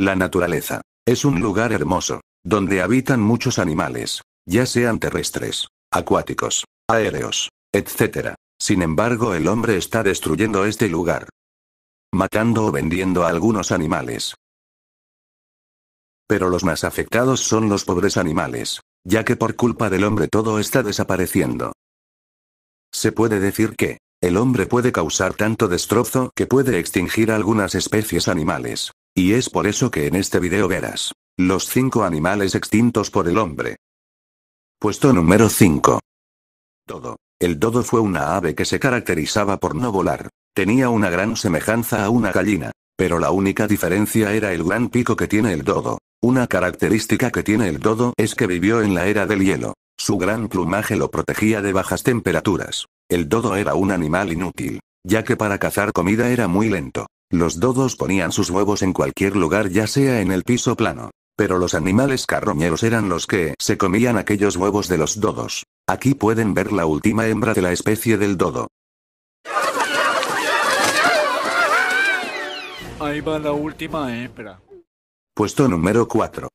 La naturaleza. Es un lugar hermoso, donde habitan muchos animales, ya sean terrestres, acuáticos, aéreos, etc. Sin embargo, el hombre está destruyendo este lugar, matando o vendiendo a algunos animales. Pero los más afectados son los pobres animales, ya que por culpa del hombre todo está desapareciendo. Se puede decir que, el hombre puede causar tanto destrozo que puede extinguir algunas especies animales. Y es por eso que en este video verás. Los cinco animales extintos por el hombre. Puesto número 5. Dodo. El dodo fue una ave que se caracterizaba por no volar. Tenía una gran semejanza a una gallina. Pero la única diferencia era el gran pico que tiene el dodo. Una característica que tiene el dodo es que vivió en la era del hielo. Su gran plumaje lo protegía de bajas temperaturas. El dodo era un animal inútil, ya que para cazar comida era muy lento. Los dodos ponían sus huevos en cualquier lugar ya sea en el piso plano. Pero los animales carroñeros eran los que se comían aquellos huevos de los dodos. Aquí pueden ver la última hembra de la especie del dodo. Ahí va la última hembra. Puesto número 4.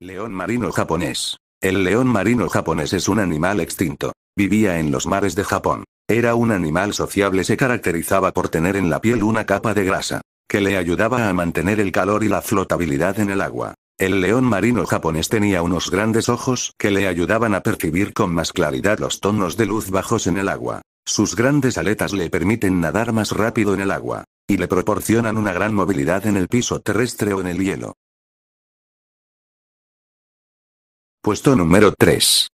León marino japonés. El león marino japonés es un animal extinto. Vivía en los mares de Japón. Era un animal sociable, se caracterizaba por tener en la piel una capa de grasa, que le ayudaba a mantener el calor y la flotabilidad en el agua. El león marino japonés tenía unos grandes ojos que le ayudaban a percibir con más claridad los tonos de luz bajos en el agua. Sus grandes aletas le permiten nadar más rápido en el agua, y le proporcionan una gran movilidad en el piso terrestre o en el hielo. Puesto número 3.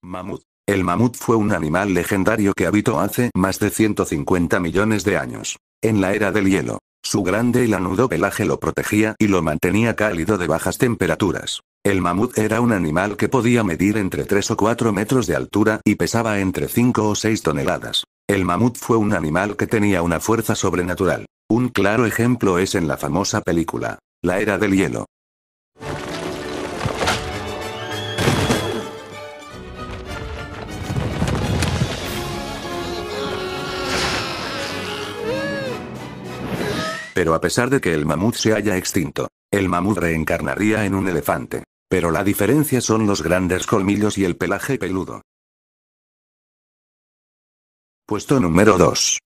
Mamut. El mamut fue un animal legendario que habitó hace más de 150 millones de años. En la era del hielo. Su grande y lanudo pelaje lo protegía y lo mantenía cálido de bajas temperaturas. El mamut era un animal que podía medir entre 3 o 4 metros de altura y pesaba entre 5 o 6 toneladas. El mamut fue un animal que tenía una fuerza sobrenatural. Un claro ejemplo es en la famosa película, La Era del Hielo, Pero a pesar de que el mamut se haya extinto, el mamut reencarnaría en un elefante. Pero la diferencia son los grandes colmillos y el pelaje peludo. Puesto número 2.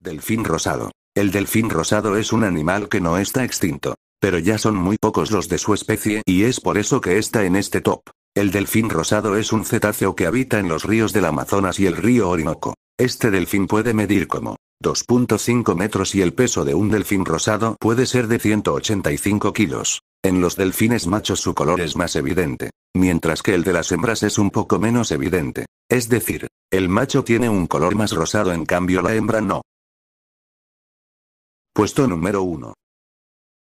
Delfín rosado. El delfín rosado es un animal que no está extinto, pero ya son muy pocos los de su especie y es por eso que está en este top. El delfín rosado es un cetáceo que habita en los ríos del Amazonas y el río Orinoco. Este delfín puede medir como 2.5 metros y el peso de un delfín rosado puede ser de 185 kilos. En los delfines machos su color es más evidente, mientras que el de las hembras es un poco menos evidente. Es decir, el macho tiene un color más rosado en cambio la hembra no. Puesto número 1.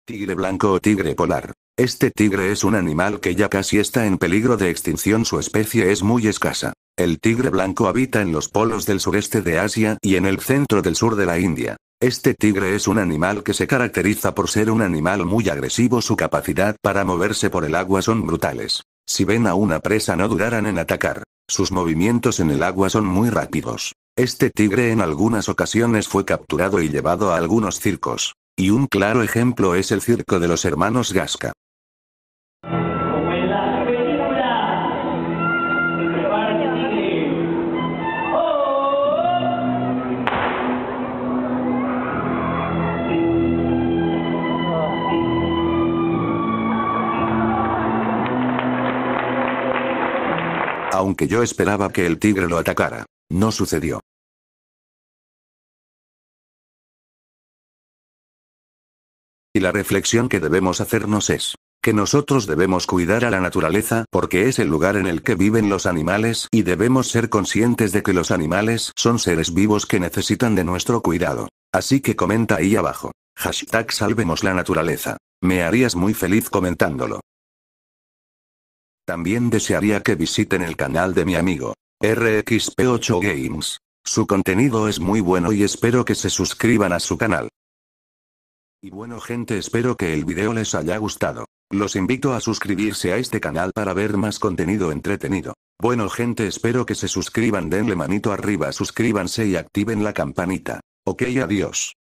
Tigre blanco o tigre polar. Este tigre es un animal que ya casi está en peligro de extinción. Su especie es muy escasa. El tigre blanco habita en los polos del sureste de Asia y en el centro del sur de la India. Este tigre es un animal que se caracteriza por ser un animal muy agresivo. Su capacidad para moverse por el agua son brutales. Si ven a una presa no durarán en atacar. Sus movimientos en el agua son muy rápidos. Este tigre en algunas ocasiones fue capturado y llevado a algunos circos. Y un claro ejemplo es el circo de los hermanos Gasca. aunque yo esperaba que el tigre lo atacara. No sucedió. Y la reflexión que debemos hacernos es, que nosotros debemos cuidar a la naturaleza porque es el lugar en el que viven los animales y debemos ser conscientes de que los animales son seres vivos que necesitan de nuestro cuidado. Así que comenta ahí abajo. Hashtag salvemos la naturaleza. Me harías muy feliz comentándolo. También desearía que visiten el canal de mi amigo RXP8 Games. Su contenido es muy bueno y espero que se suscriban a su canal. Y bueno gente espero que el video les haya gustado. Los invito a suscribirse a este canal para ver más contenido entretenido. Bueno gente espero que se suscriban denle manito arriba suscríbanse y activen la campanita. Ok adiós.